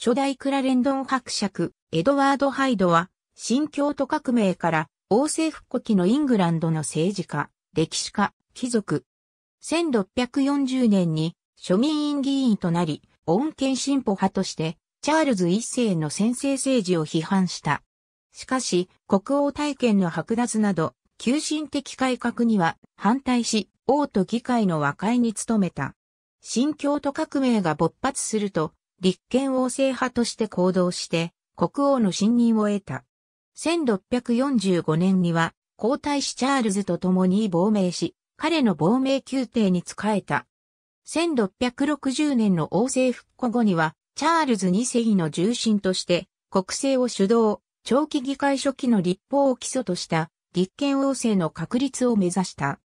初代クラレンドン伯爵、エドワード・ハイドは、新教徒革命から王政復古期のイングランドの政治家、歴史家、貴族。1640年に庶民院議員となり、恩恵進歩派として、チャールズ一世の先制政治を批判した。しかし、国王体験の剥奪など、急進的改革には反対し、王と議会の和解に努めた。新教徒革命が勃発すると、立憲王政派として行動して、国王の信任を得た。1645年には、皇太子チャールズと共に亡命し、彼の亡命宮廷に仕えた。1660年の王政復古後には、チャールズ2世の重臣として、国政を主導、長期議会初期の立法を基礎とした、立憲王政の確立を目指した。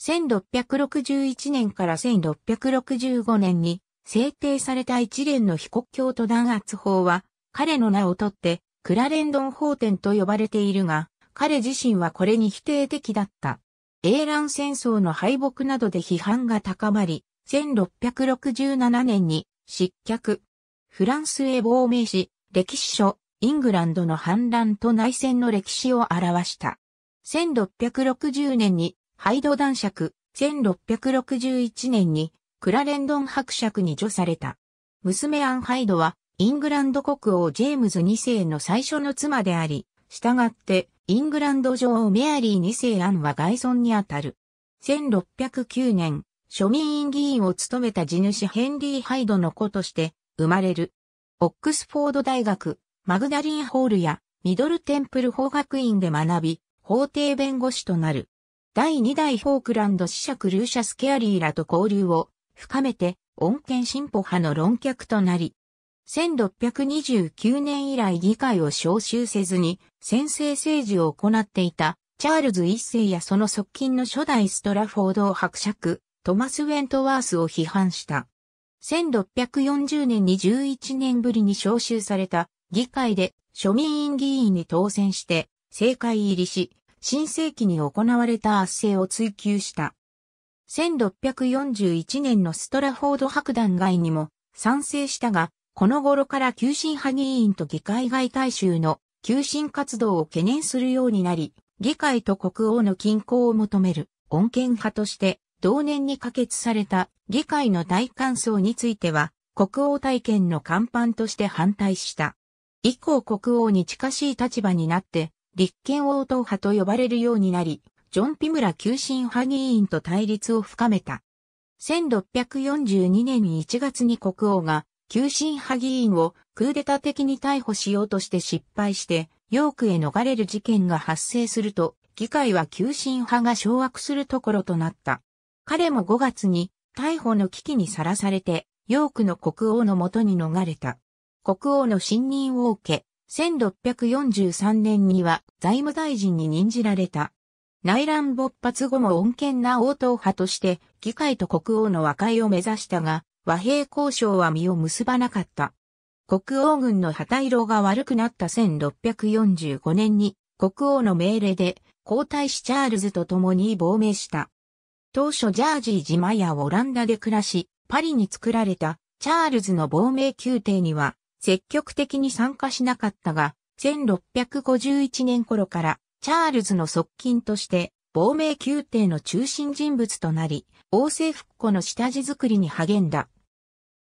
1661年から1665年に、制定された一連の被国教徒弾圧法は、彼の名をとって、クラレンドン法典と呼ばれているが、彼自身はこれに否定的だった。英乱戦争の敗北などで批判が高まり、1667年に失脚。フランスへ亡命し、歴史書、イングランドの反乱と内戦の歴史を表した。1660年にハイド男爵、1661年にクラレンドン伯爵に除された。娘アンハイドは、イングランド国王ジェームズ2世の最初の妻であり、従って、イングランド女王メアリー2世アンは外孫にあたる。1609年、庶民院議員を務めた地主ヘンリー・ハイドの子として生まれる。オックスフォード大学、マグダリンホールやミドルテンプル法学院で学び、法廷弁護士となる。第2代フォークランド子爵ルーシャス・ケアリーらと交流を深めて、穏健進歩派の論客となり、1629年以来議会を召集せずに先制政治を行っていたチャールズ一世やその側近の初代ストラフォードを伯爵、トマス・ウェントワースを批判した。1640年に11年ぶりに召集された議会で庶民院議員に当選して政界入りし、新世紀に行われた圧政を追求した。1641年のストラフォード白弾外にも賛成したが、この頃から急進派議員と議会外大衆の急進活動を懸念するようになり、議会と国王の均衡を求める穏健派として、同年に可決された議会の大感想については、国王体験の看板として反対した。以降国王に近しい立場になって、立憲王党派と呼ばれるようになり、ジョン・ピムラ急進派議員と対立を深めた。1642年に1月に国王が、急進派議員をクーデタ的に逮捕しようとして失敗して、ヨークへ逃れる事件が発生すると、議会は急進派が掌握するところとなった。彼も5月に逮捕の危機にさらされて、ヨークの国王のもとに逃れた。国王の信任を受け、1643年には財務大臣に任じられた。内乱勃発後も穏健な応答派として議会と国王の和解を目指したが、和平交渉は実を結ばなかった。国王軍の旗色が悪くなった1645年に国王の命令で皇太子チャールズと共に亡命した。当初ジャージー島やオランダで暮らし、パリに作られたチャールズの亡命宮廷には積極的に参加しなかったが、1651年頃からチャールズの側近として、亡命宮廷の中心人物となり、王政復古の下地作りに励んだ。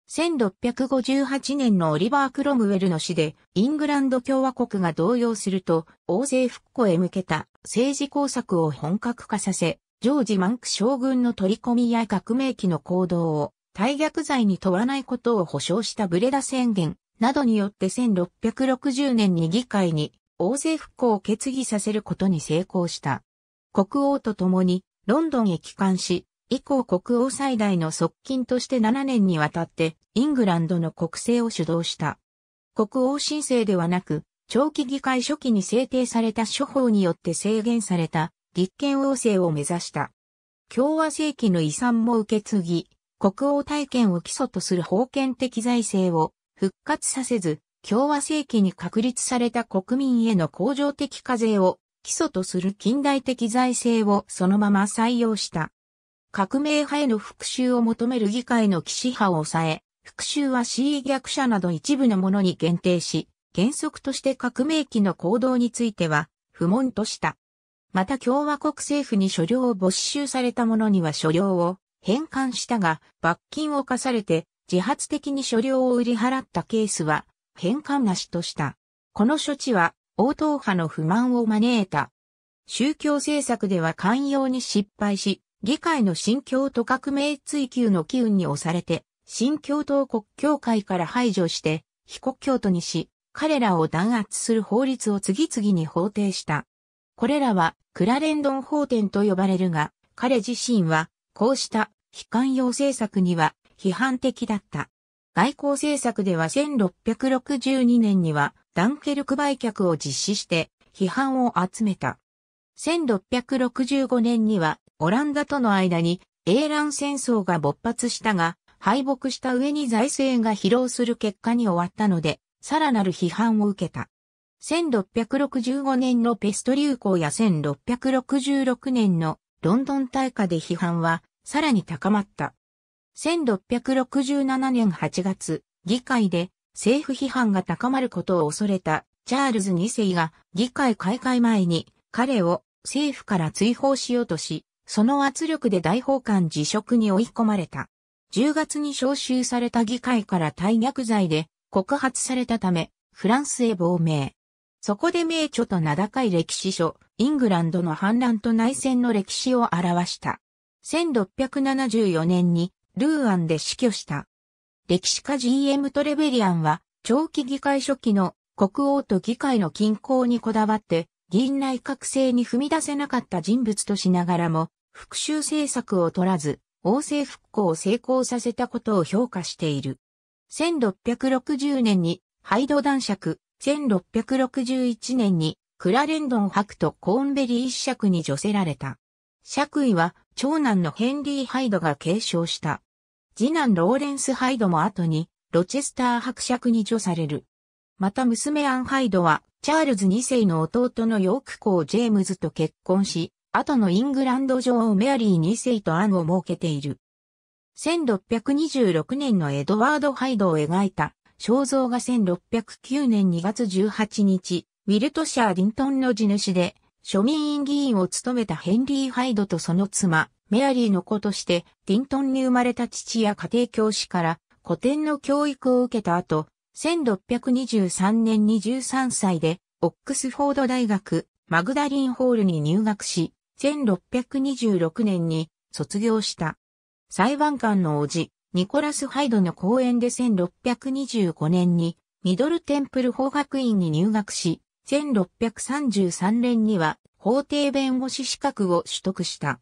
1658年のオリバー・クロムウェルの死で、イングランド共和国が動揺すると、王政復古へ向けた政治工作を本格化させ、ジョージ・マンク将軍の取り込みや革命期の行動を、大逆罪に問わないことを保障したブレダ宣言などによって1660年に議会に王政復興を決議させることに成功した。国王と共にロンドンへ帰還し、以降国王最大の側近として7年にわたってイングランドの国政を主導した。国王申請ではなく、長期議会初期に制定された処方によって制限された立憲王政を目指した。共和世紀の遺産も受け継ぎ、国王体験を基礎とする封建的財政を復活させず、共和政紀に確立された国民への恒常的課税を基礎とする近代的財政をそのまま採用した。革命派への復讐を求める議会の騎士派を抑え、復讐は C 逆者など一部のものに限定し、原則として革命期の行動については不問とした。また共和国政府に所領を没収された者には所領を返還したが罰金を課されて自発的に所領を売り払ったケースは返還なしとした。この処置は、応答派の不満を招いた。宗教政策では寛容に失敗し、議会の新教徒革命追求の機運に押されて、新教徒国教会から排除して、非国教徒にし、彼らを弾圧する法律を次々に法定した。これらは、クラレンドン法典と呼ばれるが、彼自身は、こうした非寛容政策には批判的だった。外交政策では1662年にはダンケルク売却を実施して批判を集めた。1665年にはオランダとの間に英ン戦争が勃発したが、敗北した上に財政が疲労する結果に終わったので、さらなる批判を受けた。1665年のペスト流行や1666年のロンドン大火で批判はさらに高まった。1667年8月、議会で政府批判が高まることを恐れたチャールズ2世が議会開会前に彼を政府から追放しようとし、その圧力で大法官辞職に追い込まれた。10月に召集された議会から退逆罪で告発されたため、フランスへ亡命。そこで名著と名高い歴史書、イングランドの反乱と内戦の歴史を表した。1674年にルーアンで死去した。歴史家 GM トレベリアンは、長期議会初期の国王と議会の均衡にこだわって、議員内閣制に踏み出せなかった人物としながらも、復讐政策を取らず、王政復興を成功させたことを評価している。1660年にハイド男爵、1661年にクラレンドン伯とコーンベリー一爵に除せられた。爵位は長男のヘンリー・ハイドが継承した。次男ローレンス・ハイドも後に、ロチェスター伯爵に除される。また娘アン・ハイドは、チャールズ2世の弟のヨーク公ジェームズと結婚し、後のイングランド女王メアリー2世とアンを設けている。1626年のエドワード・ハイドを描いた肖像が1609年2月18日、ウィルトシャー・ディントンの地主で、庶民院議員を務めたヘンリー・ハイドとその妻、メアリーの子として、ディントンに生まれた父や家庭教師から古典の教育を受けた後、1623年2 3歳で、オックスフォード大学、マグダリンホールに入学し、1626年に卒業した。裁判官の叔父、ニコラス・ハイドの講演で1625年にミドルテンプル法学院に入学し、1633年には法廷弁護士資格を取得した。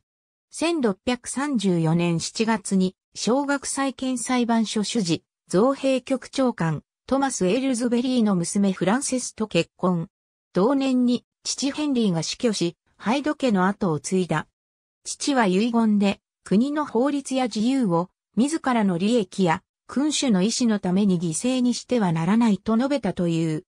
1634年7月に、小学再建裁判所主事、造幣局長官、トマス・エルズベリーの娘フランセスと結婚。同年に、父ヘンリーが死去し、ハイド家の後を継いだ。父は遺言で、国の法律や自由を、自らの利益や、君主の意志のために犠牲にしてはならないと述べたという。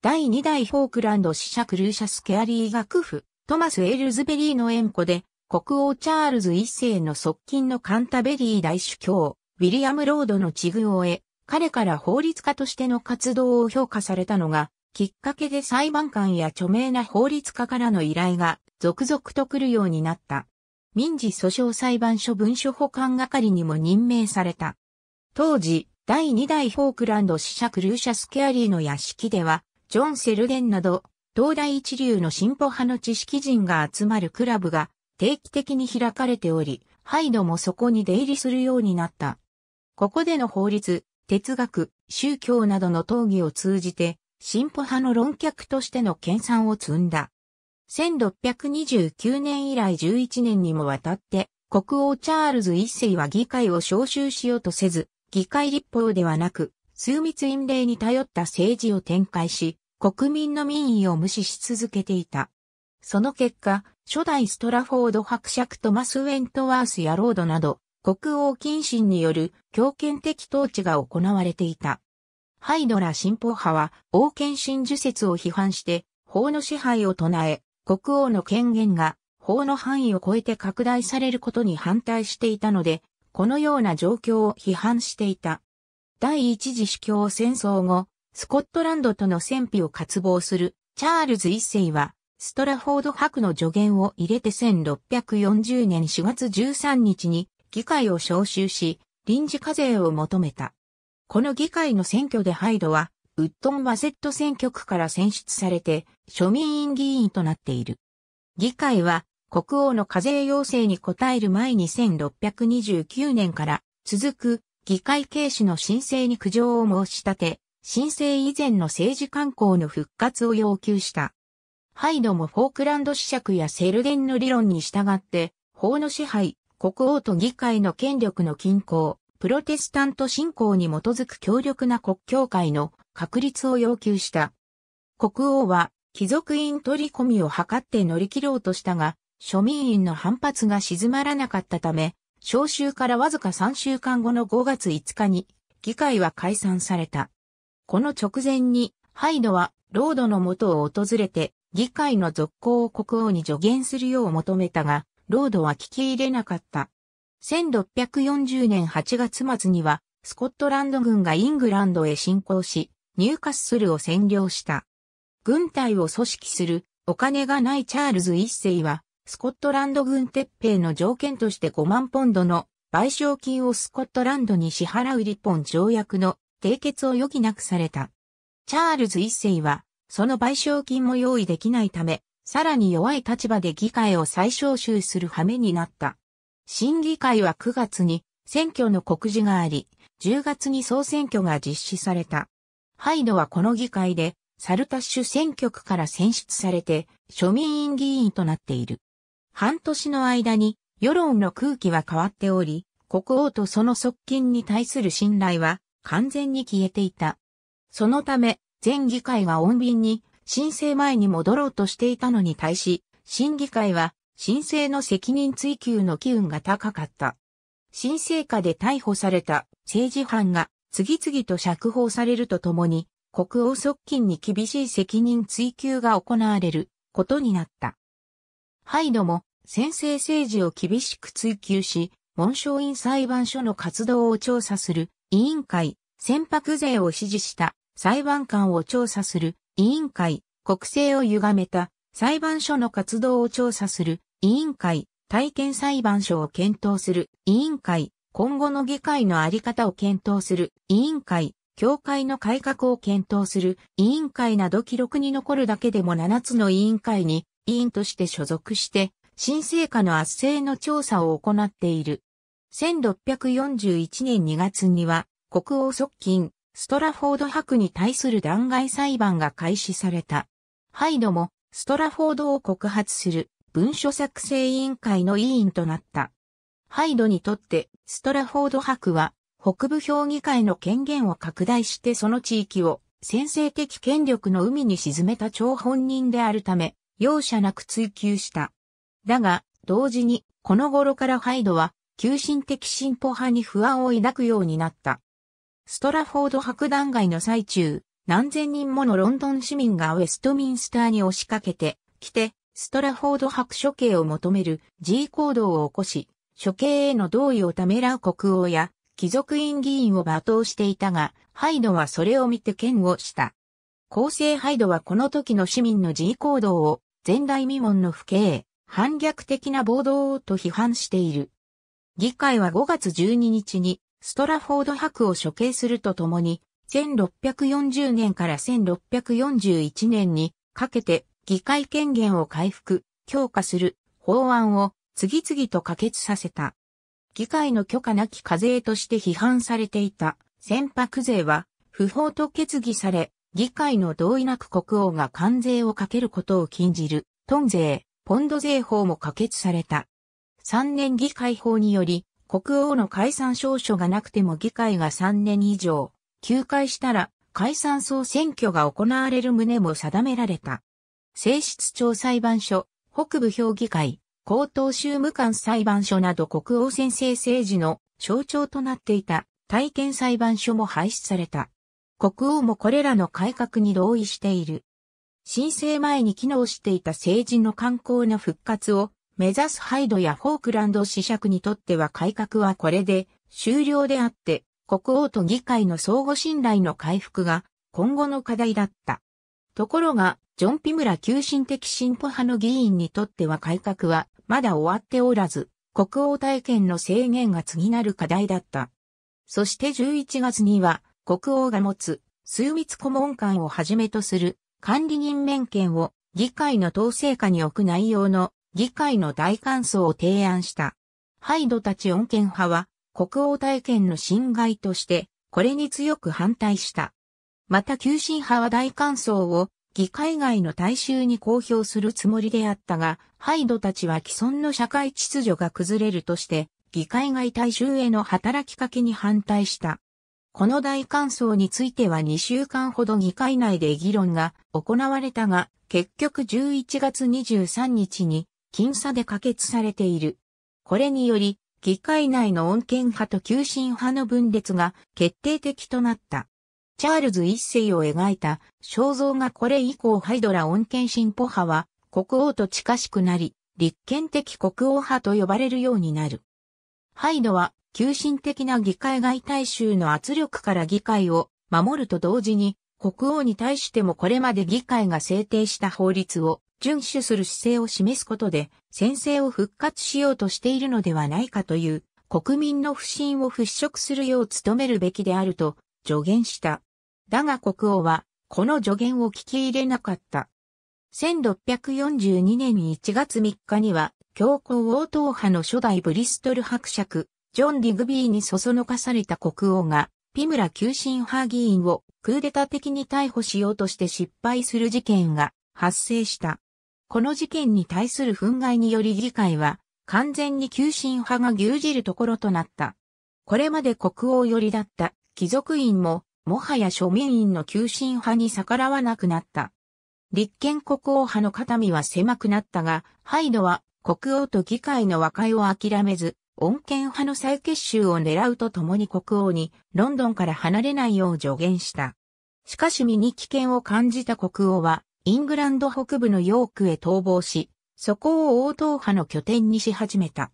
第2代フォークランド死者クルーシャス・ケアリーが夫婦、トマス・エルズベリーの縁故で、国王チャールズ一世の側近のカンタベリー大主教、ウィリアム・ロードの地具を得、彼から法律家としての活動を評価されたのが、きっかけで裁判官や著名な法律家からの依頼が続々と来るようになった。民事訴訟裁判所文書保管係にも任命された。当時、第2代フォークランド死者クルーシャス・ケアリーの屋敷では、ジョン・セルデンなど、東大一流の進歩派の知識人が集まるクラブが定期的に開かれており、ハイドもそこに出入りするようになった。ここでの法律、哲学、宗教などの討議を通じて、進歩派の論客としての研鑽を積んだ。1629年以来11年にもわたって、国王チャールズ一世は議会を招集しようとせず、議会立法ではなく、枢密院令に頼った政治を展開し、国民の民意を無視し続けていた。その結果、初代ストラフォード伯爵トマス・ウェントワースやロードなど、国王謹慎による強権的統治が行われていた。ハイドラ進歩派は王権真珠説を批判して法の支配を唱え、国王の権限が法の範囲を超えて拡大されることに反対していたので、このような状況を批判していた。第一次主教戦争後、スコットランドとの戦費を渇望するチャールズ一世はストラフォード博の助言を入れて1640年4月13日に議会を招集し、臨時課税を求めた。この議会の選挙でハイドは、ウッドン・バセット選挙区から選出されて、庶民院議員となっている。議会は、国王の課税要請に応える前に1629年から続く議会軽視の申請に苦情を申し立て、申請以前の政治慣行の復活を要求した。ハイドもフォークランド子爵やセルデンの理論に従って、法の支配、国王と議会の権力の均衡、プロテスタント信仰に基づく強力な国教会の確立を要求した。国王は貴族院取り込みを図って乗り切ろうとしたが、庶民院の反発が静まらなかったため、召集からわずか3週間後の5月5日に、議会は解散された。この直前に、ハイドはロードの元を訪れて、議会の続行を国王に助言するよう求めたが、ロードは聞き入れなかった。1640年8月末には、スコットランド軍がイングランドへ侵攻し、ニューカッスルを占領した。軍隊を組織するお金がないチャールズ一世は、スコットランド軍撤兵の条件として5万ポンドの賠償金をスコットランドに支払う立本条約の締結を余儀なくされた。チャールズ一世はその賠償金も用意できないため、さらに弱い立場で議会を再招集する羽目になった。審議会は9月に選挙の告示があり、10月に総選挙が実施された。ハイドはこの議会で、サルタッシュ選挙区から選出されて、庶民院議員となっている。半年の間に、世論の空気は変わっており、国王とその側近に対する信頼は完全に消えていた。そのため、前議会は穏便に申請前に戻ろうとしていたのに対し、新議会は申請の責任追及の機運が高かった。申請下で逮捕された政治犯が次々と釈放されるとともに、国王側近に厳しい責任追及が行われることになった。ハイドも先制政治を厳しく追及し、紋章院裁判所の活動を調査する委員会、船舶税を支持した裁判官を調査する委員会、国政を歪めた裁判所の活動を調査する委員会、体験裁判所を検討する委員会、今後の議会のあり方を検討する委員会、教会の改革を検討する委員会など記録に残るだけでも7つの委員会に委員として所属して、新成果の圧政の調査を行っている。1641年2月には、国王側近、ストラフォード博に対する弾劾裁判が開始された。ハイドも、ストラフォードを告発する文書作成委員会の委員となった。ハイドにとって、ストラフォード博は、北部評議会の権限を拡大してその地域を先制的権力の海に沈めた張本人であるため、容赦なく追求した。だが、同時に、この頃からハイドは、急進的進歩派に不安を抱くようになった。ストラフォード博覧会の最中、何千人ものロンドン市民がウェストミンスターに押しかけて、来て、ストラフォード白処刑を求める G 行動を起こし、処刑への同意をためらう国王や貴族院議員を罵倒していたが、ハイドはそれを見て嫌悪した。公正ハイドはこの時の市民の G 行動を前代未聞の不敬、反逆的な暴動と批判している。議会は5月12日にストラフォード博を処刑するとともに、1640年から1641年にかけて議会権限を回復、強化する法案を次々と可決させた。議会の許可なき課税として批判されていた船舶税は不法と決議され、議会の同意なく国王が関税をかけることを禁じる、トン税、ポンド税法も可決された。3年議会法により、国王の解散証書がなくても議会が3年以上、休会したら解散総選挙が行われる旨も定められた。性質調裁判所、北部評議会、高等州務官裁判所など国王先制政治の象徴となっていた体験裁判所も廃止された。国王もこれらの改革に同意している。申請前に機能していた政治の観光の復活を目指すハイドやフォークランド子釈にとっては改革はこれで終了であって、国王と議会の相互信頼の回復が今後の課題だった。ところが、ジョン・ピムラ急進的進歩派の議員にとっては改革はまだ終わっておらず、国王体験の制限が次なる課題だった。そして11月には、国王が持つ枢密顧問官をはじめとする管理人面権を議会の統制下に置く内容の議会の大感想を提案した。ハイドたち恩恵派は、国王体験の侵害として、これに強く反対した。また急進派は大感想を議会外の大衆に公表するつもりであったが、ハイドたちは既存の社会秩序が崩れるとして、議会外大衆への働きかけに反対した。この大感想については2週間ほど議会内で議論が行われたが、結局11月23日に僅差で可決されている。これにより、議会内の穏健派と急進派の分裂が決定的となった。チャールズ一世を描いた肖像がこれ以降ハイドラ穏健進歩派は国王と近しくなり、立憲的国王派と呼ばれるようになる。ハイドは、急進的な議会外大衆の圧力から議会を守ると同時に、国王に対してもこれまで議会が制定した法律を遵守する姿勢を示すことで、先制を復活しようとしているのではないかという、国民の不信を払拭するよう努めるべきであると助言した。だが国王は、この助言を聞き入れなかった。1642年1月3日には、教皇王党派の初代ブリストル伯爵、ジョン・ディグビーにそそのかされた国王が、ピムラ急進派議員をクーデタ的に逮捕しようとして失敗する事件が発生した。この事件に対する憤慨により議会は完全に急進派が牛耳るところとなった。これまで国王寄りだった貴族院ももはや庶民院の急進派に逆らわなくなった。立憲国王派の肩身は狭くなったが、ハイドは国王と議会の和解を諦めず、穏健派の再結集を狙うとともに国王にロンドンから離れないよう助言した。しかし身に危険を感じた国王はイングランド北部のヨークへ逃亡し、そこを王党派の拠点にし始めた。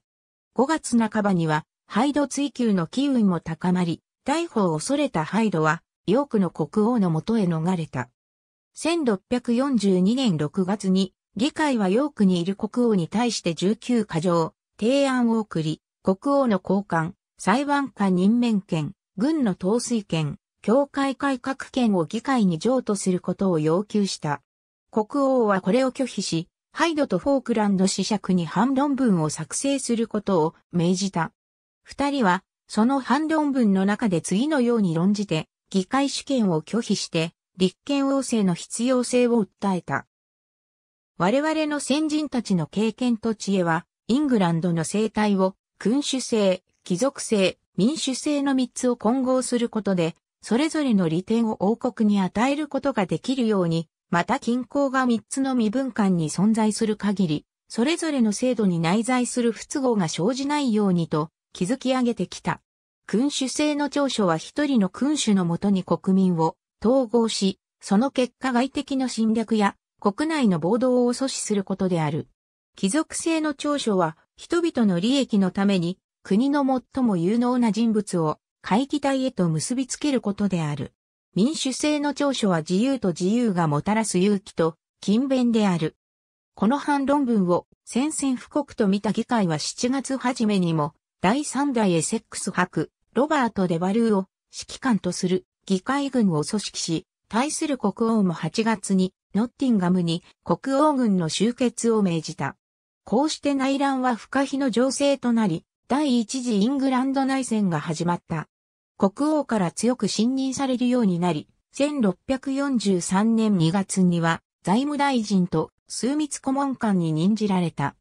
5月半ばには、ハイド追求の機運も高まり、逮捕を恐れたハイドは、ヨークの国王のもとへ逃れた。1642年6月に、議会はヨークにいる国王に対して19箇条、提案を送り、国王の交換、裁判官任免権、軍の統帥権、教会改革権を議会に譲渡することを要求した。国王はこれを拒否し、ハイドとフォークランド子爵に反論文を作成することを命じた。二人は、その反論文の中で次のように論じて、議会主権を拒否して、立憲王政の必要性を訴えた。我々の先人たちの経験と知恵は、イングランドの生態を、君主制、貴族制、民主制の三つを混合することで、それぞれの利点を王国に与えることができるようにまた均衡が3つの身分間に存在する限り、それぞれの制度に内在する不都合が生じないようにと築き上げてきた。君主制の長所は一人の君主のもとに国民を統合し、その結果外的の侵略や国内の暴動を阻止することである。貴族制の長所は人々の利益のために国の最も有能な人物を会議体へと結びつけることである。民主制の長所は自由と自由がもたらす勇気と勤勉である。この反論文を宣戦布告と見た議会は7月初めにも第3代エセックス博ロバート・デバルーを指揮官とする議会軍を組織し、対する国王も8月にノッティンガムに国王軍の集結を命じた。こうして内乱は不可避の情勢となり、第一次イングランド内戦が始まった。国王から強く信任されるようになり、1643年2月には財務大臣と枢密顧問官に任じられた。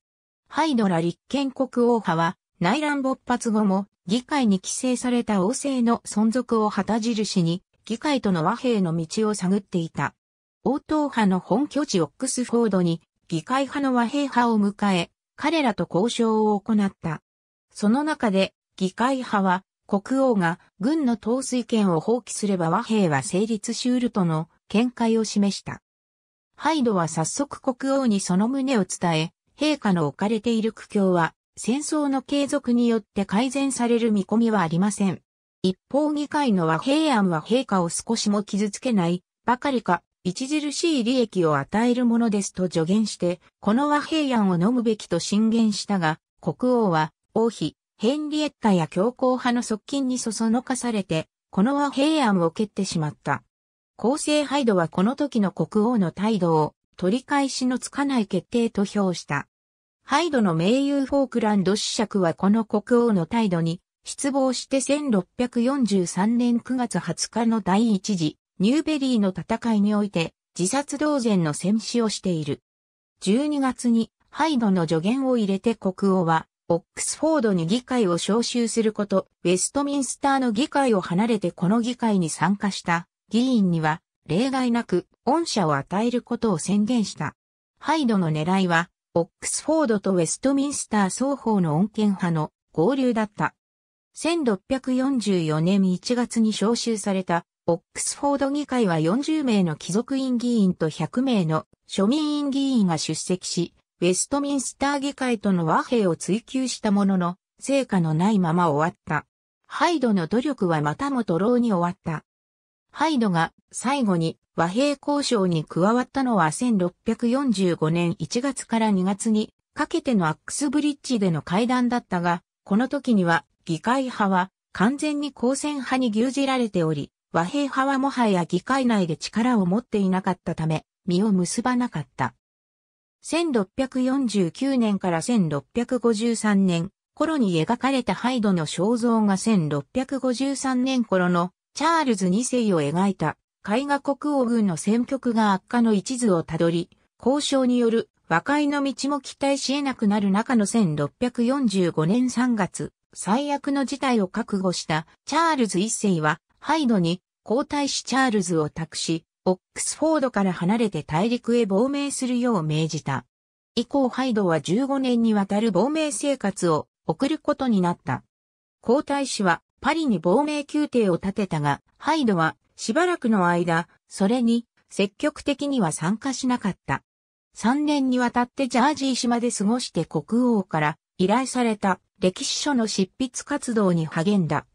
ハイドラ立憲国王派は内乱勃発後も議会に規制された王政の存続を旗印に議会との和平の道を探っていた。王党派の本拠地オックスフォードに議会派の和平派を迎え、彼らと交渉を行った。その中で議会派は国王が軍の統帥権を放棄すれば和平は成立しうるとの見解を示した。ハイドは早速国王にその旨を伝え、陛下の置かれている苦境は戦争の継続によって改善される見込みはありません。一方議会の和平案は陛下を少しも傷つけないばかりか著しい利益を与えるものですと助言して、この和平案を飲むべきと進言したが、国王は王妃、ヘンリエッタや強硬派の側近にそそのかされて、この和平案を蹴ってしまった。公正ハイドはこの時の国王の態度を取り返しのつかない決定と評した。ハイドの盟友フォークランド主爵はこの国王の態度に失望して1643年9月20日の第一次ニューベリーの戦いにおいて自殺同然の戦死をしている。12月にハイドの助言を入れて国王はオックスフォードに議会を招集すること、ウェストミンスターの議会を離れてこの議会に参加した議員には、例外なく、恩赦を与えることを宣言した。ハイドの狙いは、オックスフォードとウェストミンスター双方の恩恵派の合流だった。1644年1月に招集された、オックスフォード議会は40名の貴族院議員と100名の庶民院議員が出席し、ウェストミンスター議会との和平を追求したものの、成果のないまま終わった。ハイドの努力はまたも徒労に終わった。ハイドが最後に和平交渉に加わったのは1645年1月から2月にかけてのアックスブリッジでの会談だったが、この時には議会派は完全に公選派に牛耳られており、和平派はもはや議会内で力を持っていなかったため、身を結ばなかった。1649年から1653年頃に描かれたハイドの肖像が1653年頃のチャールズ2世を描いた絵画国王軍の戦局が悪化の一途をたどり、交渉による和解の道も期待し得なくなる中の1645年3月、最悪の事態を覚悟したチャールズ1世はハイドに皇太子チャールズを託し、オックスフォードから離れて大陸へ亡命するよう命じた。以降ハイドは15年にわたる亡命生活を送ることになった。皇太子はパリに亡命宮廷を建てたが、ハイドはしばらくの間、それに積極的には参加しなかった。3年にわたってジャージー島で過ごして国王から依頼された歴史書の執筆活動に励んだ。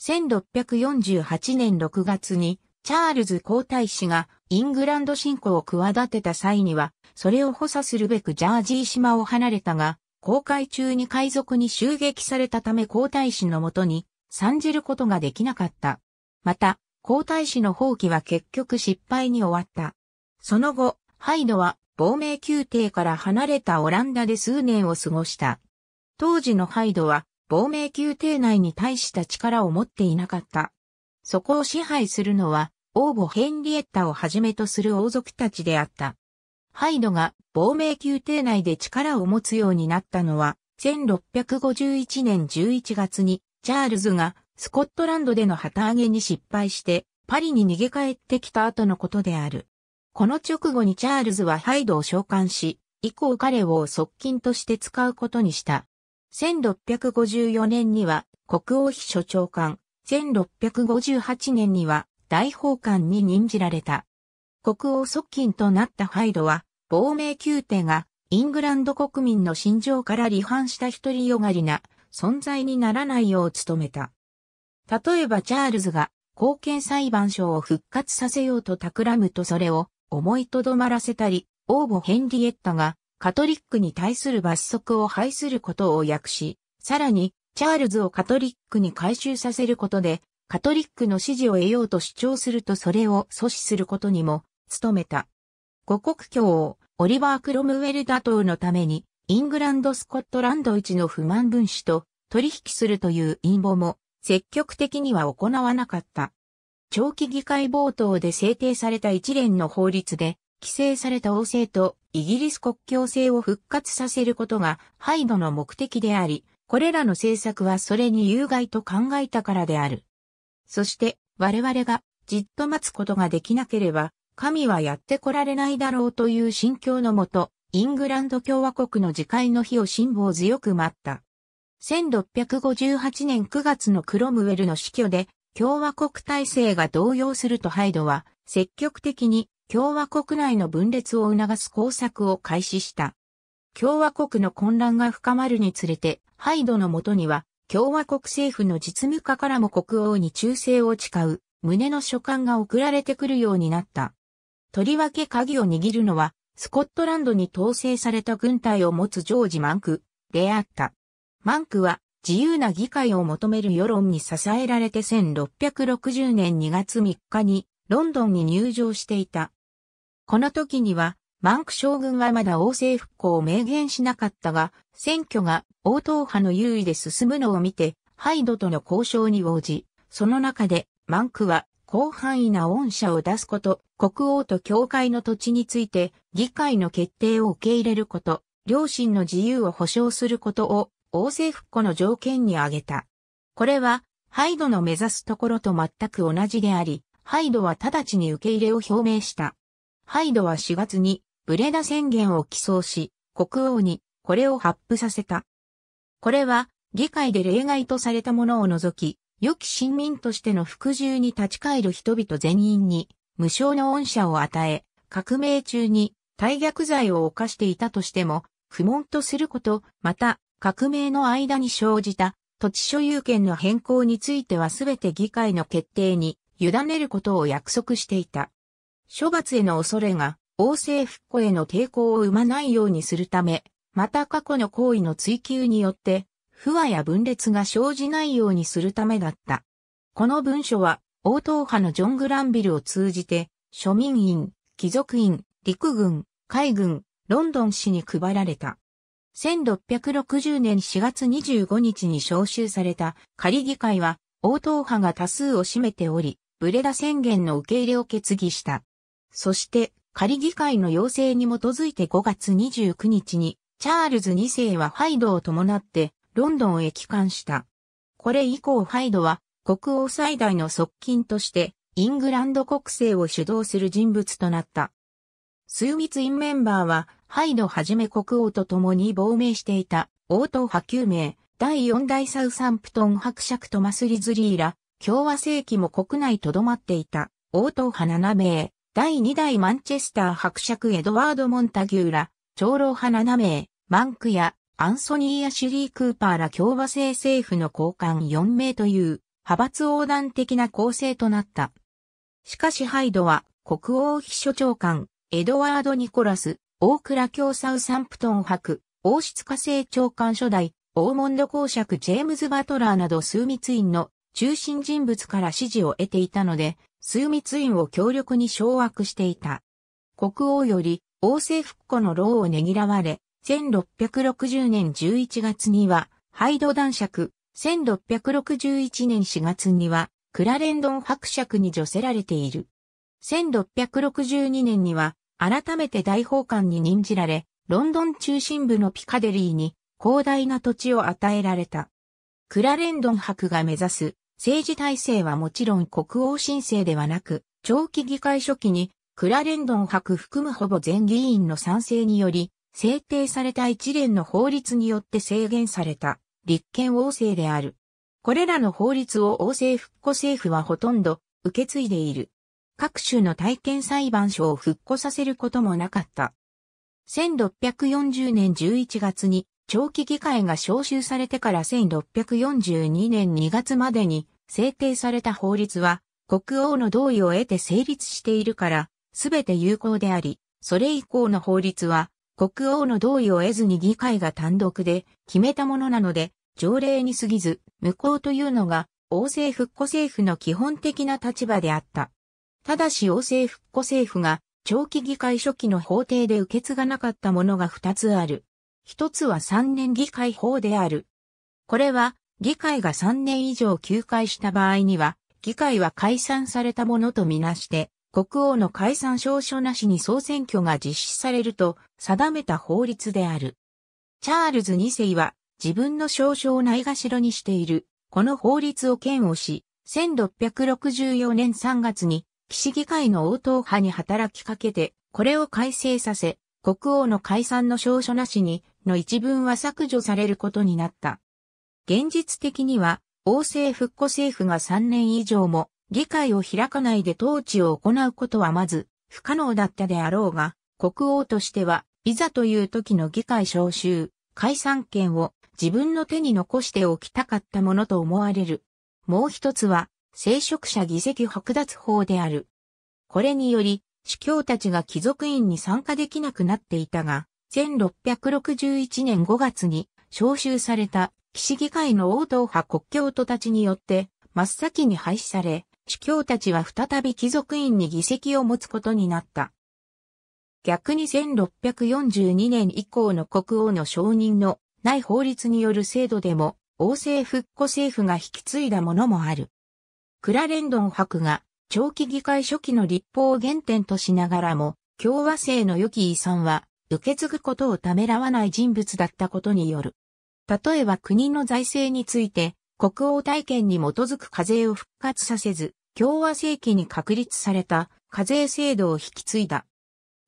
1648年6月にチャールズ皇太子がイングランド侵攻を企てた際には、それを補佐するべくジャージー島を離れたが、航海中に海賊に襲撃されたため皇太子のもとに参じることができなかった。また、皇太子の放棄は結局失敗に終わった。その後、ハイドは亡命宮廷から離れたオランダで数年を過ごした。当時のハイドは亡命宮廷内に大した力を持っていなかった。そこを支配するのは王母ヘンリエッタをはじめとする王族たちであった。ハイドが亡命宮廷内で力を持つようになったのは、1651年11月に、チャールズがスコットランドでの旗揚げに失敗して、パリに逃げ帰ってきた後のことである。この直後にチャールズはハイドを召喚し、以降彼を側近として使うことにした。1654年には国王秘書長官、1658年には大法官に任じられた。国王側近となったハイドは、亡命宮廷がイングランド国民の心情から離反した一人よがりな存在にならないよう努めた。例えばチャールズが貢献裁判所を復活させようと企むとそれを思いとどまらせたり、王母ヘンリエッタがカトリックに対する罰則を排することを訳し、さらにチャールズをカトリックに改修させることでカトリックの支持を得ようと主張するとそれを阻止することにも努めた。五国教をオリバー・クロムウェル打倒のためにイングランド・スコットランド一の不満分子と取引するという陰謀も積極的には行わなかった。長期議会冒頭で制定された一連の法律で規制された王政とイギリス国境制を復活させることがハイドの目的であり、これらの政策はそれに有害と考えたからである。そして我々がじっと待つことができなければ、神はやってこられないだろうという心境のもと、イングランド共和国の自戒の日を辛抱強く待った。1658年9月のクロムウェルの死去で、共和国体制が動揺するとハイドは、積極的に共和国内の分裂を促す工作を開始した。共和国の混乱が深まるにつれて、ハイドのもとには、共和国政府の実務家からも国王に忠誠を誓う旨の書簡が送られてくるようになった。とりわけ鍵を握るのは、スコットランドに統制された軍隊を持つジョージ・マンクであった。マンクは自由な議会を求める世論に支えられて1660年2月3日にロンドンに入場していた。この時にはマンク将軍はまだ王政復興を明言しなかったが、選挙が王党派の優位で進むのを見て、ハイドとの交渉に応じ、その中で、マンクは広範囲な恩赦を出すこと、国王と教会の土地について、議会の決定を受け入れること、両親の自由を保障することを、王政復古の条件に挙げた。これは、ハイドの目指すところと全く同じであり、ハイドは直ちに受け入れを表明した。ハイドは4月にブレダ宣言を起草し、国王にこれを発布させた。これは議会で例外とされたものを除き、良き臣民としての服従に立ち返る人々全員に無償の恩赦を与え、革命中に大逆罪を犯していたとしても、不問とすること、また革命の間に生じた土地所有権の変更については全て議会の決定に委ねることを約束していた。処罰への恐れが王政復古への抵抗を生まないようにするため、また過去の行為の追求によって、不和や分裂が生じないようにするためだった。この文書は、王党派のジョン・グランビルを通じて、庶民院、貴族院、陸軍、海軍、ロンドン市に配られた。1660年4月25日に召集された仮議会は、王党派が多数を占めており、ブレダ宣言の受け入れを決議した。そして、仮議会の要請に基づいて5月29日に、チャールズ2世はハイドを伴って、ロンドンへ帰還した。これ以降ハイドは、国王最大の側近として、イングランド国政を主導する人物となった。数密院メンバーは、ハイドはじめ国王と共に亡命していた、王党派9名、第4代サウサンプトン伯爵トマス・リズリーら、共和政紀も国内とどまっていた、王党派7名、第2代マンチェスター伯爵エドワード・モンタギューら、長老派7名、マンクやアンソニー・アシュリー・クーパーら共和制政府の高官4名という、派閥横断的な構成となった。しかしハイドは、国王秘書長官、エドワード・ニコラス、大倉教サウサンプトン伯、王室家政長官初代、オーモンド公爵ジェームズ・バトラーなど枢密院の中心人物から支持を得ていたので、枢密院を強力に掌握していた。国王より王政復古の労をねぎらわれ、1660年11月には、ハイド男爵、1661年4月には、クラレンドン伯爵に除せられている。1662年には、改めて大法官に任じられ、ロンドン中心部のピカデリーに広大な土地を与えられた。クラレンドン伯が目指す政治体制はもちろん国王申請ではなく、長期議会初期にクラレンドン博含むほぼ全議員の賛成により、制定された一連の法律によって制限された立憲王政である。これらの法律を王政復古政府はほとんど受け継いでいる。各種の体験裁判所を復古させることもなかった。1640年11月に長期議会が召集されてから1642年2月までに制定された法律は、国王の同意を得て成立しているから、すべて有効であり、それ以降の法律は、国王の同意を得ずに議会が単独で決めたものなので、条例に過ぎず、無効というのが、王政復古政府の基本的な立場であった。ただし王政復古政府が、長期議会初期の法廷で受け継がなかったものが2つある。一つは3年議会法である。これは、議会が3年以上休会した場合には、議会は解散されたものとみなして、国王の解散証書なしに総選挙が実施されると定めた法律である。チャールズ2世は自分の証書をないがしろにしている、この法律を嫌悪し、1664年3月に騎士議会の応答派に働きかけて、これを改正させ、国王の解散の証書なしにの一文は削除されることになった。現実的には、王政復古政府が3年以上も議会を開かないで統治を行うことはまず不可能だったであろうが、国王としては、いざという時の議会召集、解散権を自分の手に残しておきたかったものと思われる。もう一つは、聖職者議席剥奪法である。これにより、司教たちが貴族院に参加できなくなっていたが、1661年5月に召集された岸議会の王道派国教徒たちによって真っ先に廃止され、主教たちは再び貴族院に議席を持つことになった。逆に1642年以降の国王の承認のない法律による制度でも、王政復古政府が引き継いだものもある。クラレンドン博が長期議会初期の立法を原点としながらも、共和制の良き遺産は受け継ぐことをためらわない人物だったことによる。例えば国の財政について、国王体験に基づく課税を復活させず、共和世紀に確立された課税制度を引き継いだ。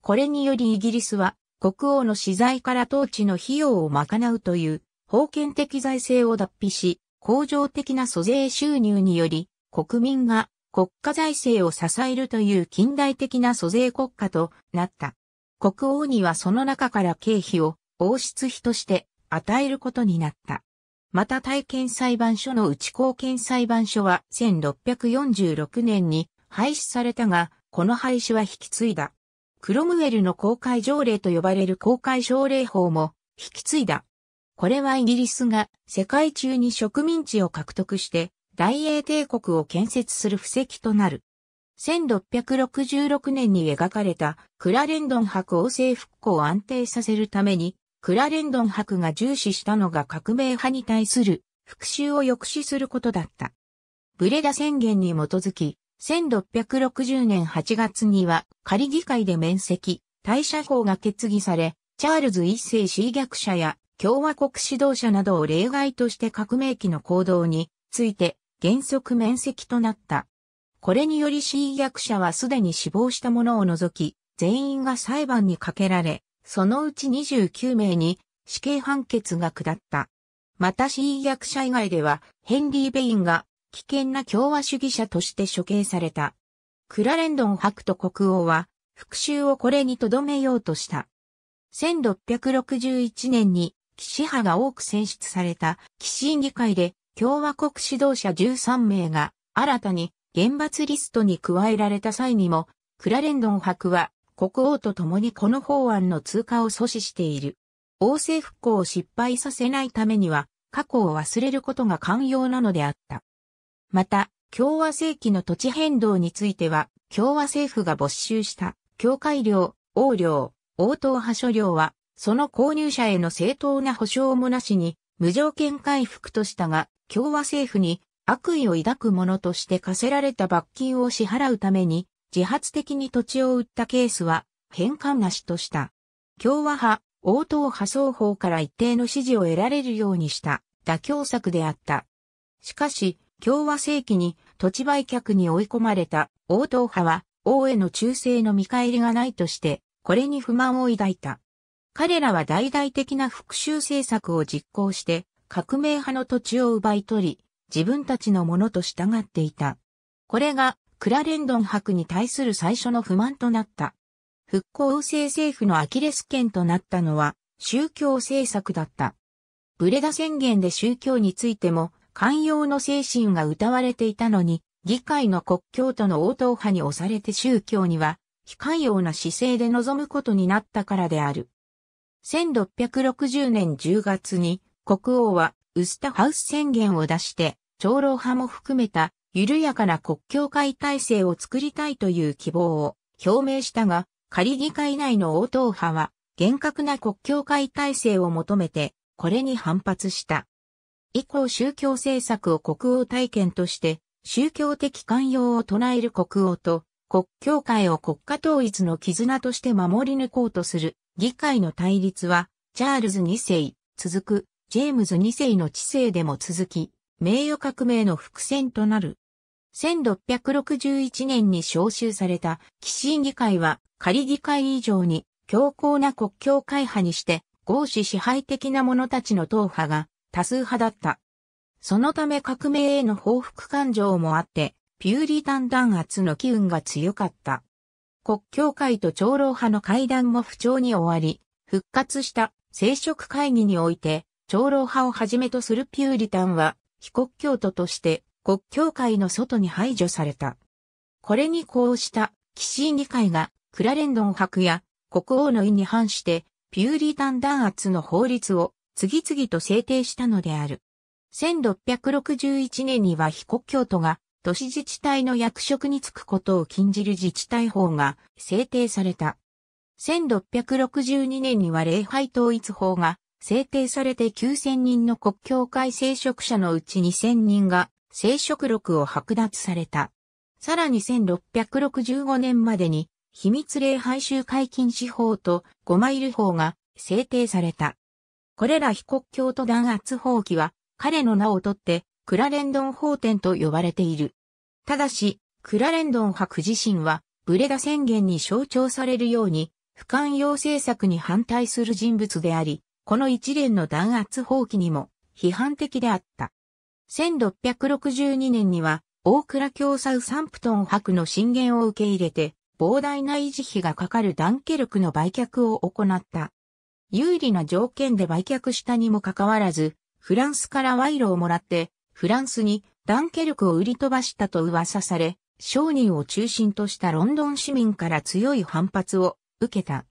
これによりイギリスは国王の資材から統治の費用を賄うという封建的財政を脱皮し、恒常的な租税収入により国民が国家財政を支えるという近代的な租税国家となった。国王にはその中から経費を王室費として与えることになった。また体験裁判所の内公検裁判所は1646年に廃止されたが、この廃止は引き継いだ。クロムウェルの公開条例と呼ばれる公開奨励法も引き継いだ。これはイギリスが世界中に植民地を獲得して大英帝国を建設する布石となる。1666年に描かれたクラレンドン博王政復興を安定させるために、クラレンドン博が重視したのが革命派に対する復讐を抑止することだった。ブレダ宣言に基づき、1660年8月には仮議会で免責、対社法が決議され、チャールズ一世侵略者や共和国指導者などを例外として革命期の行動について原則免責となった。これにより C 役者はすでに死亡した者を除き、全員が裁判にかけられ、そのうち29名に死刑判決が下った。また C 役者以外では、ヘンリー・ベインが危険な共和主義者として処刑された。クラレンドン・ハクト国王は、復讐をこれに留めようとした。1661年に、騎士派が多く選出された騎士議会で、共和国指導者13名が、新たに厳罰リストに加えられた際にも、クラレンドン博は国王と共にこの法案の通過を阻止している。王政復興を失敗させないためには、過去を忘れることが肝要なのであった。また、共和政紀の土地変動については、共和政府が没収した、教会領、王領、王党派所領は、その購入者への正当な保障もなしに、無条件回復としたが、共和政府に悪意を抱く者として課せられた罰金を支払うために、自発的に土地を売ったケースは、返還なしとした。共和派、応答派双方から一定の支持を得られるようにした妥協策であった。しかし、共和世紀に土地売却に追い込まれた応答派は、王への忠誠の見返りがないとして、これに不満を抱いた。彼らは大々的な復讐政策を実行して、革命派の土地を奪い取り、自分たちのものと従っていた。これがクラレンドン博に対する最初の不満となった。復興制政府のアキレス腱となったのは宗教政策だった。ブレダ宣言で宗教についても寛容の精神が謳われていたのに、議会の国境との応答派に押されて宗教には非寛容な姿勢で臨むことになったからである。1660年10月に国王はウスタハウス宣言を出して、長老派も含めた緩やかな国境会体制を作りたいという希望を表明したが、仮議会内の応答派は厳格な国境会体制を求めて、これに反発した。以降宗教政策を国王体験として、宗教的寛容を唱える国王と、国教会を国家統一の絆として守り抜こうとする議会の対立は、チャールズ2世、続くジェームズ2世の治世でも続き、名誉革命の伏線となる。1661年に召集された騎士議会は仮議会以上に強硬な国境会派にして合資支配的な者たちの党派が多数派だった。そのため革命への報復感情もあってピューリタン弾圧の機運が強かった。国教会と長老派の会談も不調に終わり、復活した聖職会議において長老派をはじめとするピューリタンは、非国教徒として国教会の外に排除された。これにこうした騎士議会がクラレンドン伯や国王の意に反してピューリタン弾圧の法律を次々と制定したのである。1661年には非国教徒が都市自治体の役職に就くことを禁じる自治体法が制定された。1662年には礼拝統一法が制定されて9000人の国教会聖職者のうち2000人が聖職録を剥奪された。さらに1665年までに秘密令廃衆解禁司法と5マイル法が制定された。これら非国教と弾圧法規は彼の名をとってクラレンドン法典と呼ばれている。ただし、クラレンドン博自身はブレダ宣言に象徴されるように、不寛容政策に反対する人物であり、この一連の弾圧放棄にも批判的であった。1662年には、大倉教サウサンプトン博の進言を受け入れて、膨大な維持費がかかるダンケルクの売却を行った。有利な条件で売却したにもかかわらず、フランスから賄賂をもらって、フランスにダンケルクを売り飛ばしたと噂され、商人を中心としたロンドン市民から強い反発を受けた。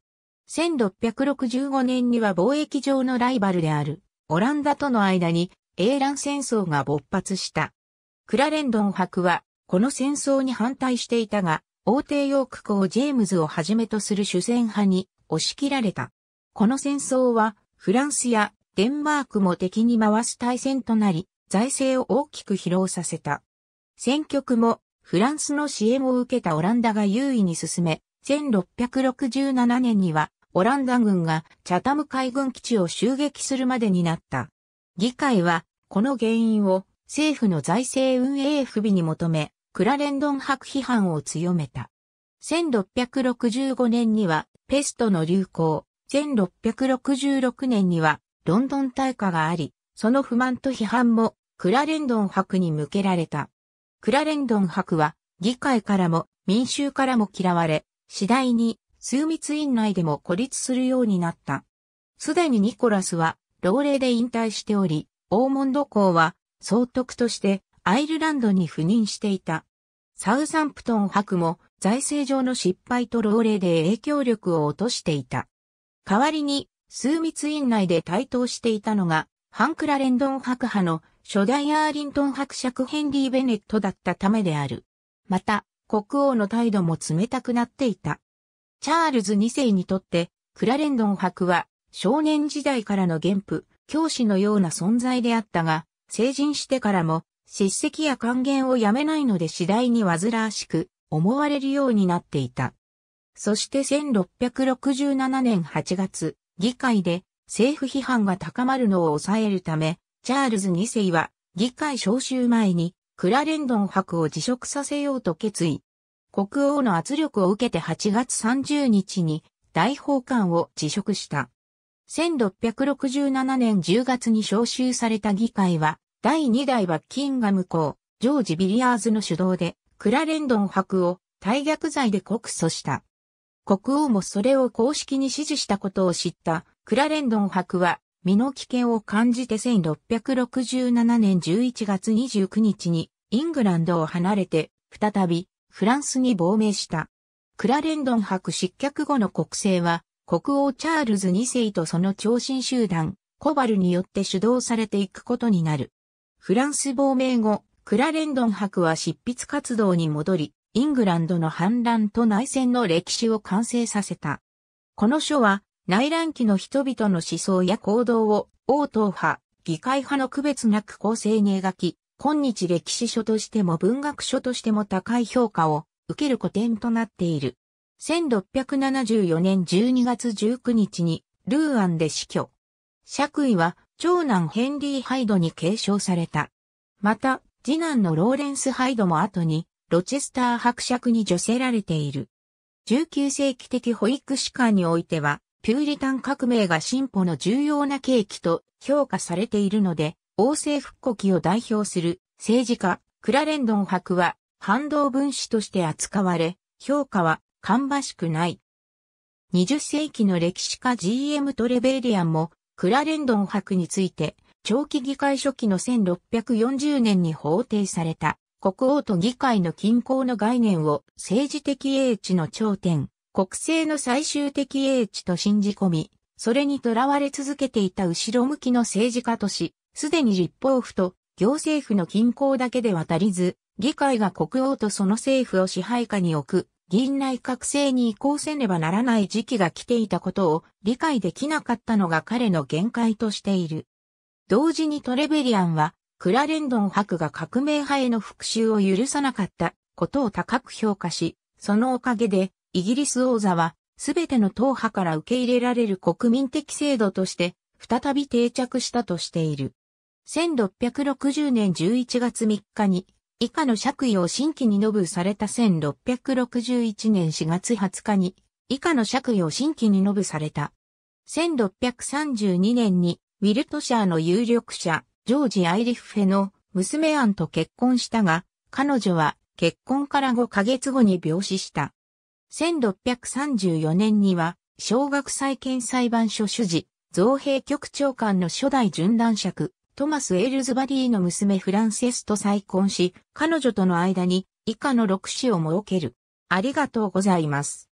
1665年には貿易上のライバルであるオランダとの間に英ン戦争が勃発した。クラレンドン博はこの戦争に反対していたが、王帝ヨーク公ジェームズをはじめとする主戦派に押し切られた。この戦争はフランスやデンマークも敵に回す大戦となり、財政を大きく疲労させた。戦局もフランスの支援を受けたオランダが優位に進め、1667年にはオランダ軍がチャタム海軍基地を襲撃するまでになった。議会は、この原因を政府の財政運営不備に求め、クラレンドン博批判を強めた。1665年にはペストの流行、1666年にはロンドン大火があり、その不満と批判もクラレンドン博に向けられた。クラレンドン博は議会からも民衆からも嫌われ、次第に枢密院内でも孤立するようになった。すでにニコラスは老齢で引退しており、オーモンド公は総督としてアイルランドに赴任していた。サウサンプトン博も財政上の失敗と老齢で影響力を落としていた。代わりに、枢密院内で対等していたのが、ハンクラレンドン博派の初代アーリントン伯爵ヘンリー・ベネットだったためである。また、国王の態度も冷たくなっていた。チャールズ2世にとって、クラレンドン博は少年時代からの原譜、教師のような存在であったが、成人してからも、叱責や還元をやめないので次第に煩わしく思われるようになっていた。そして1667年8月、議会で政府批判が高まるのを抑えるため、チャールズ2世は議会召集前にクラレンドン博を辞職させようと決意。国王の圧力を受けて8月30日に大法官を辞職した。1667年10月に召集された議会は、第2代バッキンガム公、ジョージ・ビリアーズの主導で、クラレンドン伯を大逆罪で告訴した。国王もそれを公式に指示したことを知ったクラレンドン伯は身の危険を感じて1667年11月29日にイングランドを離れて再びフランスに亡命した。クラレンドン博失脚後の国政は、国王チャールズ2世とその長身集団、コバルによって主導されていくことになる。フランス亡命後、クラレンドン博は執筆活動に戻り、イングランドの反乱と内戦の歴史を完成させた。この書は、内乱期の人々の思想や行動を、王党派、議会派の区別なく構成に描き、今日歴史書としても文学書としても高い評価を受ける古典となっている。1674年12月19日にルーアンで死去。爵位は長男ヘンリー・ハイドに継承された。また、次男のローレンス・ハイドも後にロチェスター伯爵に助せられている。19世紀的保育士官においては、ピューリタン革命が進歩の重要な契機と評価されているので、王政復古期を代表する政治家、クラレンドン博は、反動分子として扱われ、評価は芳しくない。20世紀の歴史家 GM トレベーリアンも、クラレンドン博について、長期議会初期の1640年に法定された、国王と議会の均衡の概念を政治的英知の頂点、国政の最終的英知と信じ込み、それにとらわれ続けていた後ろ向きの政治家とし、すでに立法府と行政府の均衡だけでは足りず、議会が国王とその政府を支配下に置く、議員内閣制に移行せねばならない時期が来ていたことを理解できなかったのが彼の限界としている。同時にトレベリアンは、クラレンドン博が革命派への復讐を許さなかったことを高く評価し、そのおかげで、イギリス王座は、すべての党派から受け入れられる国民的制度として、再び定着したとしている。1660年11月3日に、以下の爵位を新規にノぶされた1661年4月20日に、以下の爵位を新規にノぶされた。1632年に、ウィルトシャーの有力者、ジョージ・アイリフフェの娘アンと結婚したが、彼女は結婚から5ヶ月後に病死した。1634年には、小学再建裁判所主事、造幣局長官の初代準断爵、トマス・エールズバリーの娘フランセスと再婚し、彼女との間に以下の6子を設ける。ありがとうございます。